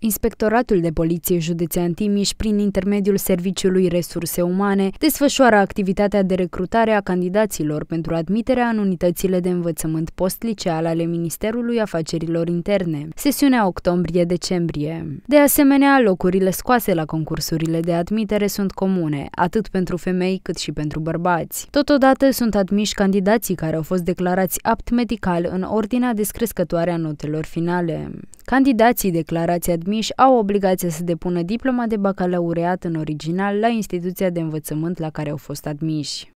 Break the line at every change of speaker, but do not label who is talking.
Inspectoratul de Poliție Județean Timiș, prin intermediul Serviciului Resurse Umane, desfășoară activitatea de recrutare a candidaților pentru admiterea în unitățile de învățământ post ale Ministerului Afacerilor Interne, sesiunea octombrie-decembrie. De asemenea, locurile scoase la concursurile de admitere sunt comune, atât pentru femei cât și pentru bărbați. Totodată sunt admiși candidații care au fost declarați apt medical în ordinea descrescătoare a notelor finale. Candidații declarați admiși au obligația să depună diploma de bacalaureat în original la instituția de învățământ la care au fost admiși.